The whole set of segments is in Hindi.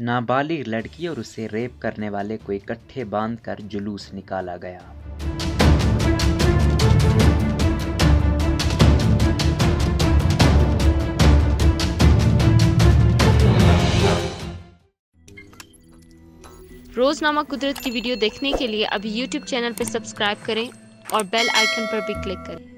नाबालिग लड़की और उसे रेप करने वाले को इकट्ठे बांधकर जुलूस निकाला गया रोजनामा कुदरत की वीडियो देखने के लिए अभी YouTube चैनल पर सब्सक्राइब करें और बेल आइकन पर भी क्लिक करें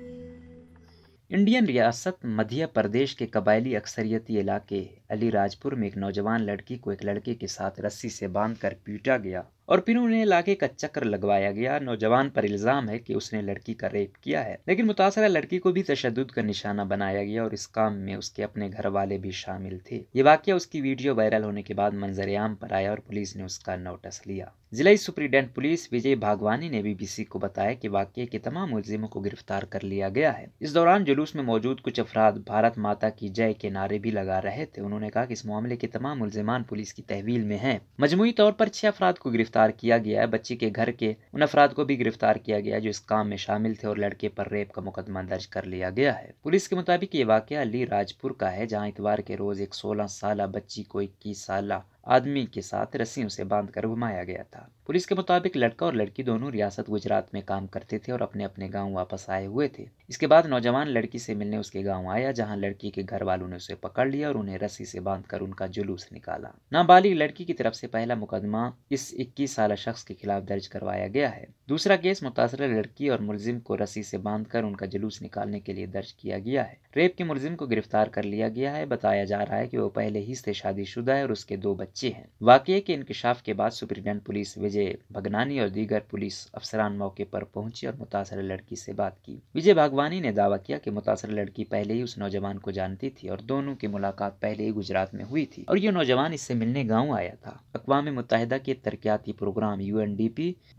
इंडियन रियासत मध्य प्रदेश के कबायली अक्सरियती इलाके अलीराजपुर में एक नौजवान लड़की को एक लड़के के साथ रस्सी से बांधकर पीटा गया और फिर उन्हें लाके का चक्कर लगवाया गया नौजवान पर इल्ज़ाम है कि उसने लड़की का रेप किया है लेकिन मुतासरा लड़की को भी तशद का निशाना बनाया गया और इस काम में उसके अपने घर वाले भी शामिल थे ये वाक्य उसकी वीडियो वायरल होने के बाद मंजरेआम पर आया और पुलिस ने उसका नोटिस लिया जिला सुप्रिंटेंडेंट पुलिस विजय भागवानी ने बीबीसी को बताया कि वाक्य के तमाम मुलजिमों को गिरफ्तार कर लिया गया है इस दौरान जुलूस में मौजूद कुछ अफराद भारत माता की जय के नारे भी लगा रहे थे उन्होंने कहा कि इस मामले के तमाम मुलजिमान पुलिस की तहवील में है मजमुई तौर पर छह अफराद को गिरफ्तार गिरफ्तार किया गया है बच्ची के घर के उन अफराद को भी गिरफ्तार किया गया है जो इस काम में शामिल थे और लड़के पर रेप का मुकदमा दर्ज कर लिया गया है पुलिस के मुताबिक ये वाक़ अली राजपुर का है जहाँ इतवार के रोज़ एक सोलह साल बच्ची को इक्कीस साल आदमी के साथ रस्सियों से कर घुमाया गया था पुलिस के मुताबिक लड़का और लड़की दोनों रियासत गुजरात में काम करते थे और अपने अपने गांव वापस आए हुए थे इसके बाद नौजवान लड़की से मिलने उसके गांव आया जहां लड़की के घर वालों ने उसे पकड़ लिया और उन्हें रस्सी से कर उनका जुलूस निकाला नाबालिग लड़की की तरफ से पहला मुकदमा इस इक्कीस साल शख्स के खिलाफ दर्ज करवाया गया है दूसरा केस मुतासर लड़की और मुलजिम को रस्सी से कर उनका जुलूस निकालने के लिए दर्ज किया गया है रेप के मुलजिम को गिरफ्तार कर लिया गया है बताया जा रहा है की वो पहले ही से शादी है और उसके दो बच्चे बच्चे हैं वाकये के इंकशाफ के बाद सुप्रिटेंडेंट पुलिस विजय भगनानी और दीगर पुलिस अफसरान मौके पर पहुंचे और मुतासर लड़की से बात की विजय भागवानी ने दावा किया कि मुतासर लड़की पहले ही उस नौजवान को जानती थी और दोनों की मुलाकात पहले ही गुजरात में हुई थी और ये नौजवान इससे मिलने गाँव आया था अकवा मुतहदा के तरक्याती प्रोग्राम यू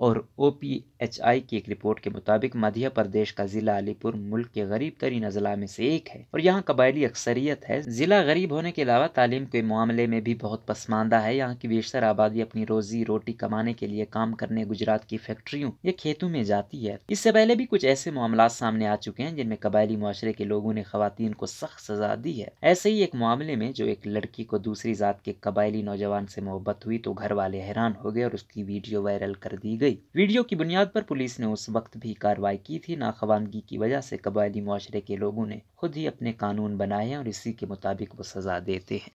और ओ की एक रिपोर्ट के मुताबिक मध्य प्रदेश का जिला अलीपुर मुल्क के गरीब तरीन अजला में से एक है और यहाँ कबायली अक्सरियत है जिला गरीब होने के अलावा तालीम के मामले में भी बहुत पसमान मांदा है यहाँ की बेशतर आबादी अपनी रोजी रोटी कमाने के लिए काम करने गुजरात की फैक्ट्रियों या खेतों में जाती है इससे पहले भी कुछ ऐसे मामला सामने आ चुके हैं जिनमें कबायली माशरे के लोगों ने खातन को सख्त सजा दी है ऐसे ही एक मामले में जो एक लड़की को दूसरी जात के कबायली नौजवान से मोहब्बत हुई तो घर वाले हैरान हो गए और उसकी वीडियो वायरल कर दी गई वीडियो की बुनियाद पर पुलिस ने उस वक्त भी कार्रवाई की थी नाखवानगी की वजह से कबायली माशरे के लोगों ने खुद ही अपने कानून बनाए हैं और इसी के मुताबिक वो सजा देते हैं